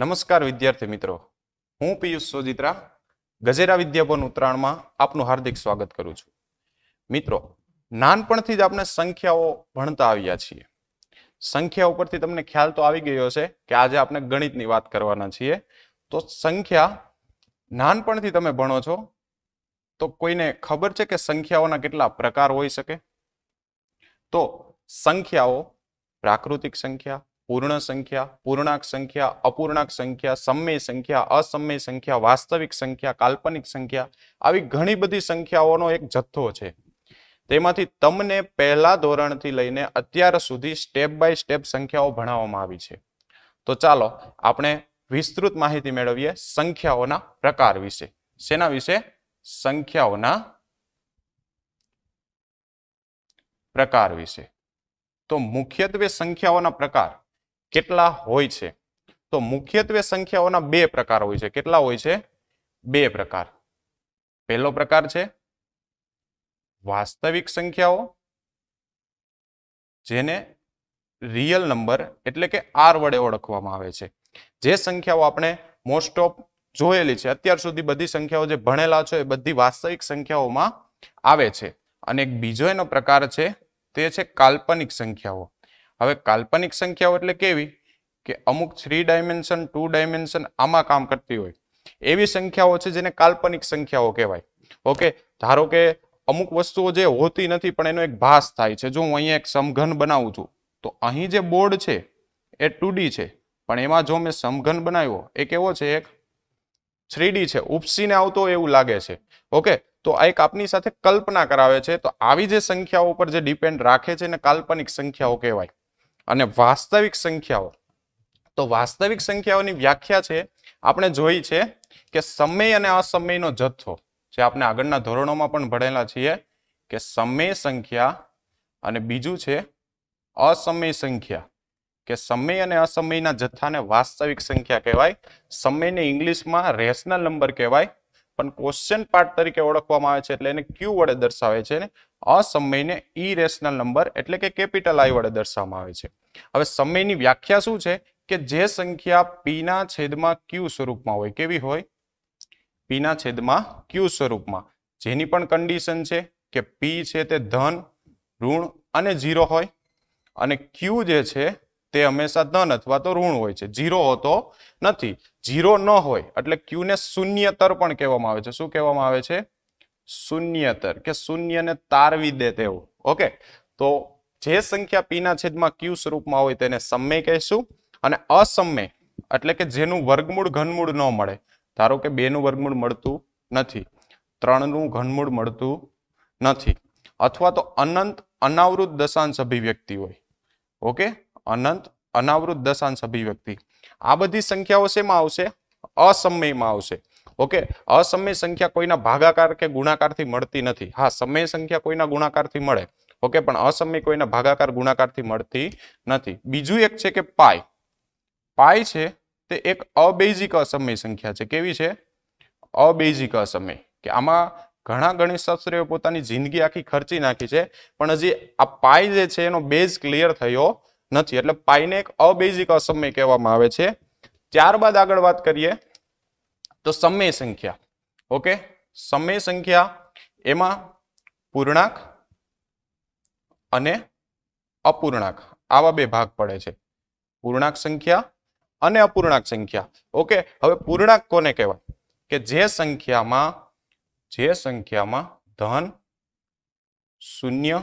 નમસ્કાર વિદ્યાર્થી મિત્રો હું પિયુષ સોજિત્રા ગજેરા વિદ્યાભવન ઉત્તરાયણમાં આપનું હાર્દિક સ્વાગત કરું છું મિત્રો નાનપણથી જ આપણે સંખ્યાઓ ભણતા આવ્યા છીએ સંખ્યા ઉપરથી તમને ખ્યાલ તો આવી ગયો છે કે આજે આપણે ગણિતની વાત કરવાના છીએ તો સંખ્યા નાનપણથી તમે ભણો છો તો કોઈને ખબર છે કે સંખ્યાઓના કેટલા પ્રકાર હોઈ શકે તો સંખ્યાઓ પ્રાકૃતિક સંખ્યા પૂર્ણ સંખ્યા પૂર્ણાંક સંખ્યા અપૂર્ણાંક સંખ્યા સમય સંખ્યા અસમય સંખ્યા વાસ્તવિક સંખ્યા કાલ્પનિક સંખ્યા આવી ઘણી બધી સંખ્યાઓનો એક જથ્થો છે તેમાંથી તમને પહેલા ધોરણથી લઈને અત્યાર સુધી સ્ટેપ બાય સ્ટેપ સંખ્યાઓ ભણાવવામાં આવી છે તો ચાલો આપણે વિસ્તૃત માહિતી મેળવીએ સંખ્યાઓના પ્રકાર વિશે શેના વિશે સંખ્યાઓના પ્રકાર વિશે તો મુખ્યત્વે સંખ્યાઓના પ્રકાર કેટલા હોય છે તો મુખ્યત્વે સંખ્યાઓના બે પ્રકાર હોય છે કેટલા હોય છે બે પ્રકાર પહેલો પ્રકાર છે વાસ્તવિક સંખ્યાઓ જેને રિયલ નંબર એટલે કે આર વડે ઓળખવામાં આવે છે જે સંખ્યાઓ આપણે મોસ્ટ ઓફ જોયેલી છે અત્યાર સુધી બધી સંખ્યાઓ જે ભણેલા છે એ બધી વાસ્તવિક સંખ્યાઓમાં આવે છે અને એક બીજો એનો પ્રકાર છે તે છે કાલ્પનિક સંખ્યાઓ હવે કાલ્પનિક સંખ્યાઓ એટલે કેવી કે અમુક થ્રી ડાયમેન્શન ટુ ડાયમેન્શન આમાં કામ કરતી હોય એવી સંખ્યાઓ છે જેને કાલ્પનિક સંખ્યાઓ કહેવાય ઓકે ધારો કે અમુક વસ્તુઓ જે હોતી નથી પણ એનો એક ભાસ થાય છે જો હું અહીંયા એક સમઘન બનાવું છું તો અહીં જે બોર્ડ છે એ ટુ છે પણ એમાં જો મેં સમઘન બનાવ્યો એ કેવો છે એક થ્રી છે ઉપસીને આવતો એવું લાગે છે ઓકે તો આ એક આપની સાથે કલ્પના કરાવે છે તો આવી જે સંખ્યાઓ પર જે ડિપેન્ડ રાખે છે એને કાલ્પનિક સંખ્યાઓ કહેવાય અને વાસ્તવિક સંખ્યાઓ તો વાસ્તવિક સંખ્યાઓની વ્યાખ્યા છે આપણે જોઈ છે કે સમય અને અસમયનો જથ્થો જે આપણે આગળના ધોરણોમાં પણ ભણેલા છીએ કે સમય સંખ્યા અને બીજું છે અસમય સંખ્યા કે સમય અને અસમયના જથ્થાને વાસ્તવિક સંખ્યા કહેવાય સમયને ઇંગ્લિશમાં રેશનલ નંબર કહેવાય પણ ક્વેશ્ચન પાર્ટ તરીકે ઓળખવામાં આવે છે એટલે એને ક્યુ વડે દર્શાવે છે અસમયને ઇરેશનલ e નંબર એટલે કે કેપિટલ આઈ વડે દર્શાવવામાં આવે છે હવે સમયની વ્યાખ્યા શું છે કે જે સંખ્યા પીના છેદમાં ક્યુ સ્વરૂપમાં હોય કેવી હોય પીના છેદમાં ક્યુ સ્વરૂપમાં જેની પણ કન્ડિશન છે કે પી છે તે ધન ઋણ અને ઝીરો હોય અને ક્યુ જે છે તે હંમેશા ધન અથવા તો ઋણ હોય છે ઝીરો હોતો નથી ઝીરો ન હોય એટલે ક્યુને શૂન્યતર પણ કહેવામાં આવે છે શું કહેવામાં આવે છે શૂન્યતર કે શૂન્યને તારવી દે તેવું ઓકે તો જે સંખ્યા પીના છેદમાં ક્યુ સ્વરૂપમાં હોય તેને સમય કહેશું અને અસમય એટલે કે જેનું વર્ગમૂળ ઘનમૂળ ન મળે ધારો કે બેનું વર્ગમૂળ મળતું નથી ત્રણનું ઘનમૂળ મળતું નથી અથવા તો અનંત અનાવૃત દશાંશ અભિવ્યક્તિ હોય ઓકે અનંત અનાવૃત દશાંશ અભિવ્યક્તિ આ બધી સંખ્યાઓ શેમાં આવશે અસમયમાં આવશે ઓકે અસમય સંખ્યા કોઈના ભાગાકાર કે ગુણાકારથી મળતી નથી હા સમય સંખ્યા કોઈના ગુણાકારથી મળે ઓકે પણ અસમય કોઈના ભાગાકાર ગુણાકારથી મળતી નથી બીજું એક છે કે પાય પાય છે તે એક અબેઝિક અસમય સંખ્યા છે કેવી છે અબેઝિક અસમય કે આમાં ઘણા ગણિતશાસ્ત્રીઓ પોતાની જિંદગી આખી ખર્ચી નાખી છે પણ હજી આ પાય જે છે એનો બેઝ ક્લિયર થયો નથી એટલે પાયને એક અબેઝિક અસમય કહેવામાં આવે છે ત્યારબાદ આગળ વાત કરીએ તો સમય સંખ્યા ઓકે સમય સંખ્યા એમાં પૂર્ણાંક અને અપૂર્ણાંક આવા બે ભાગ પડે છે પૂર્ણાંક સંખ્યા અને અપૂર્ણાંક સંખ્યા ઓકે હવે પૂર્ણાંક કોને કહેવાય કે જે સંખ્યામાં જે સંખ્યામાં ધન શૂન્ય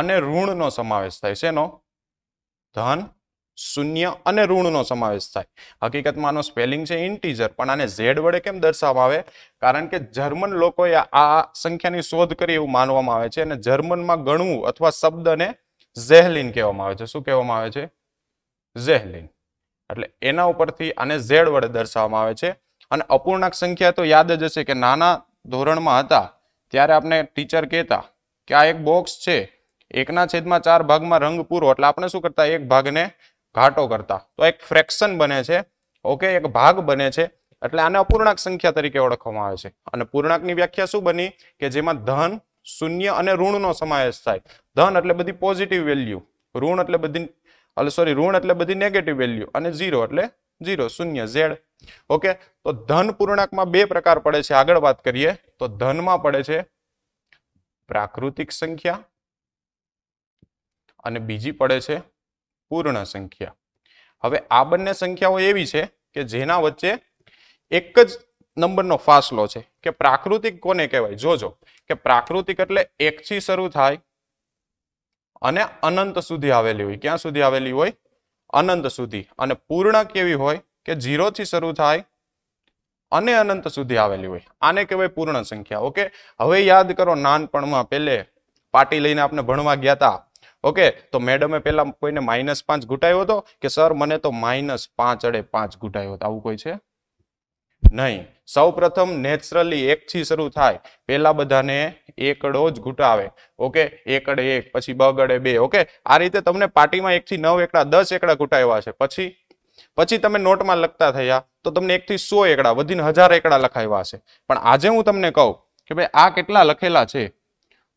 અને ઋણનો સમાવેશ થાય છે એનો ધન શૂન્ય અને ઋણનો સમાવેશ થાય હકીકતમાં આનો સ્પેલિંગ છે ઇન્ટીજર પણ આને ઝેડ વડે કેમ દર્શાવવામાં આવે કારણ કે જર્મન લોકોએ આ સંખ્યાની શોધ કરી એવું માનવામાં આવે છે અને જર્મનમાં ગણવું અથવા શબ્દને ઝેહલિન કહેવામાં આવે છે શું કહેવામાં આવે છે ઝેહલિન એટલે એના ઉપરથી આને ઝેડ વડે દર્શાવવામાં આવે છે અને અપૂર્ણાંક સંખ્યા તો યાદ જ હશે કે નાના ધોરણમાં હતા ત્યારે આપણે ટીચર કહેતા કે આ એક બોક્સ છે એકના છેદમાં ચાર ભાગમાં રંગ પૂરો એટલે આપણે શું કરતા એક ભાગને ઘાટો કરતા તો એક ફ્રેક્શન બને છે ઓકે એક ભાગ બને છે એટલે આને અપૂર્ણાંક સંખ્યા તરીકે ઓળખવામાં આવે છે અને પૂર્ણાંકની વ્યાખ્યા શું બની કે જેમાં ધન શૂન્ય અને ઋણનો સમાવેશ થાય ધન એટલે બધી પોઝિટિવ વેલ્યુ ઋણ એટલે બધી એટલે સોરી ઋણ એટલે બધી નેગેટિવ વેલ્યુ અને ઝીરો એટલે ઝીરો શૂન્ય ઝેડ ઓકે તો ધન પૂર્ણાંકમાં બે પ્રકાર પડે છે આગળ વાત કરીએ તો ધનમાં પડે છે પ્રાકૃતિક સંખ્યા અને બીજી પડે છે પૂર્ણ સંખ્યા હવે આ બંને સંખ્યાઓ એવી છે કે જેના વચ્ચે એક જ નંબરનો ફાસલો છે કે પ્રાકૃતિક કોને કહેવાય જોજો કે પ્રાકૃતિક એટલે એકથી શરૂ થાય અને અનંત સુધી આવેલી હોય ક્યાં સુધી આવેલી હોય અનંત સુધી અને પૂર્ણ કેવી હોય કે જીરોથી શરૂ થાય અને અનંત સુધી આવેલી હોય આને કહેવાય પૂર્ણ સંખ્યા ઓકે હવે યાદ કરો નાનપણમાં પેલે પાટી લઈને આપણે ભણવા ગયા હતા ઓકે તો મેડમે પહેલા કોઈને માઇનસ પાંચ ઘૂંટાયો હતો કે સર મને તો માઇનસ પાંચ અડે પાંચ ઘૂંટાયો હતો આવું કોઈ છે નહીં સૌ પ્રથમ નેચરલી એકથી શરૂ થાય પહેલા બધાને એકડો જ ઘૂંટાવે ઓકે એકડે એક પછી બગડે બે ઓકે આ રીતે તમને પાર્ટીમાં એકથી નવ એકડા દસ એકડા ઘૂંટાવ્યા છે પછી પછી તમે નોટમાં લખતા થયા તો તમને એકથી સો એકડા વધીને હજાર એકડા લખાવ્યા છે પણ આજે હું તમને કહું કે ભાઈ આ કેટલા લખેલા છે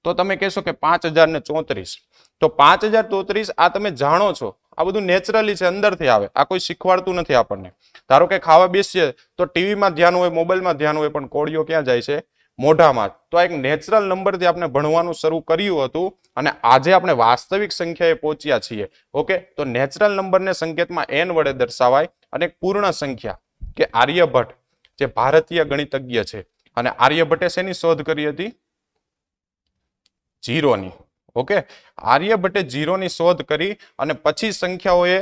તો તમે કહેશો કે પાંચ હજાર ને ચોત્રીસ તો પાંચ હજાર તોત્રીસ આ તમે જાણો છો આ બધું નેચરલી છે અંદરથી આવે આ કોઈ શીખવાડતું નથી આપણને ધારો કે ખાવા બેસીએ તો ટીવીમાં ધ્યાન હોય મોબાઈલમાં ધ્યાન હોય પણ કોળીઓ ક્યાં જાય છે મોઢામાં તો આ એક નેચરલ નંબરથી આપણે ભણવાનું શરૂ કર્યું હતું અને આજે આપણે વાસ્તવિક સંખ્યાએ પહોંચ્યા છીએ ઓકે તો નેચરલ નંબરને સંકેતમાં એન વડે દર્શાવાય અને પૂર્ણ સંખ્યા કે આર્યભટ્ટ જે ભારતીય ગણિતજ્ઞ છે અને આર્યભટ્ટે શેની શોધ કરી હતી જીરોની ઓકે આર્યભટ્ટે જીરોની શોધ કરી અને પછી સંખ્યાઓએ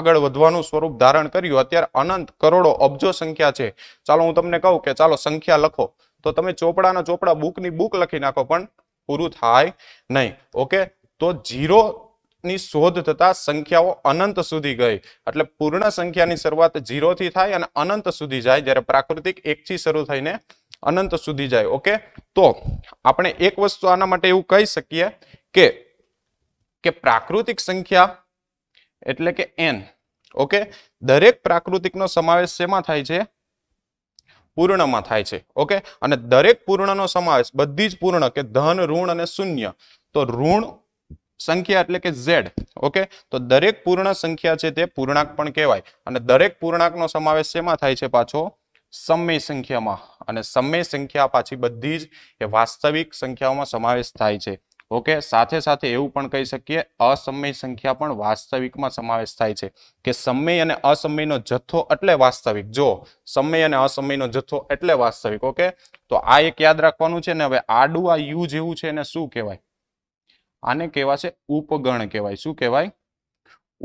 આગળ વધવાનું સ્વરૂપ ધારણ કર્યું અત્યારે અનંત કરોડો અબજો સંખ્યા છે ચાલો હું તમને કહું કે ચાલો સંખ્યા લખો તો તમે ચોપડાના ચોપડા બુકની બુક લખી નાખો પણ પૂરું થાય નહીં ઓકે તો જીરો ની શોધ થતા સંખ્યાઓ અનંત સુધી ગઈ એટલે પૂર્ણ સંખ્યાની શરૂઆત જીરો થી થાય અને અનંત સુધી જાય જ્યારે પ્રાકૃતિક એક થી શરૂ થઈને અનંત સુધી જાય ઓકે તો આપણે એક વસ્તુ આના માટે એવું કહી શકીએ કે કે પ્રાકૃતિક સંખ્યા એટલે કે એન ઓકે દરેક પ્રાકૃતિકનો સમાવેશ શેમાં થાય છે પૂર્ણમાં થાય છે ઓકે અને દરેક પૂર્ણનો સમાવેશ બધી જ પૂર્ણ કે ધન ઋણ અને શૂન્ય તો ઋણ સંખ્યા એટલે કે ઝેડ ઓકે તો દરેક પૂર્ણ સંખ્યા છે તે પૂર્ણાંક પણ કહેવાય અને દરેક પૂર્ણાંકનો સમાવેશ શેમાં થાય છે પાછો સમય સંખ્યામાં અને સમય સંખ્યા પાછી બધી જ એ વાસ્તવિક સંખ્યાઓમાં સમાવેશ થાય છે ઓકે સાથે સાથે એવું પણ કહી શકીએ અસમય સંખ્યા પણ વાસ્તવિકમાં સમાવેશ થાય છે કે સમય અને અસમયનો જથ્થો એટલે વાસ્તવિક જો સમય અને અસમયનો જથ્થો એટલે વાસ્તવિક ઓકે તો આ એક યાદ રાખવાનું છે ને હવે આડું આ યુ જેવું છે એને શું કહેવાય આને કહેવાશે ઉપગણ કહેવાય શું કહેવાય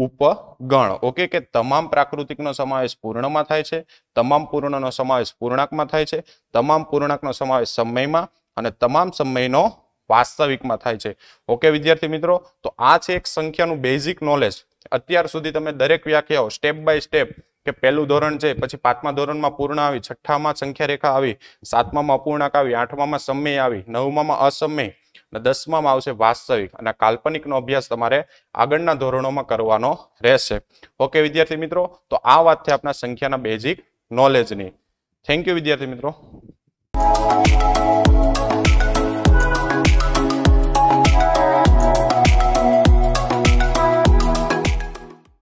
ઉપગણ ઓકે કે તમામ પ્રાકૃતિકનો સમાવેશ પૂર્ણમાં થાય છે તમામ પૂર્ણનો સમાવેશ પૂર્ણાંકમાં થાય છે તમામ પૂર્ણાંકનો સમાવેશ સમયમાં અને તમામ સમયનો વાસ્તવિકમાં થાય છે ઓકે વિદ્યાર્થી મિત્રો તો આ છે એક સંખ્યાનું બેઝિક નોલેજ અત્યાર સુધી તમે દરેક વ્યાખ્યાઓ સ્ટેપ બાય સ્ટેપ કે પહેલું ધોરણ છે પછી પાંચમા ધોરણમાં પૂર્ણ આવી છઠ્ઠામાં સંખ્યા રેખા આવી સાતમામાં અપૂર્ણાંક આવી આઠમામાં સમય આવી નવમામાં અસમય અને દસમામાં આવશે વાસ્તવિક અને કાલ્પનિકનો અભ્યાસ તમારે આગળના ધોરણોમાં કરવાનો રહેશે ઓકે વિદ્યાર્થી મિત્રો તો આ વાત છે આપણા સંખ્યાના બેઝિક નોલેજની થેન્ક યુ વિદ્યાર્થી મિત્રો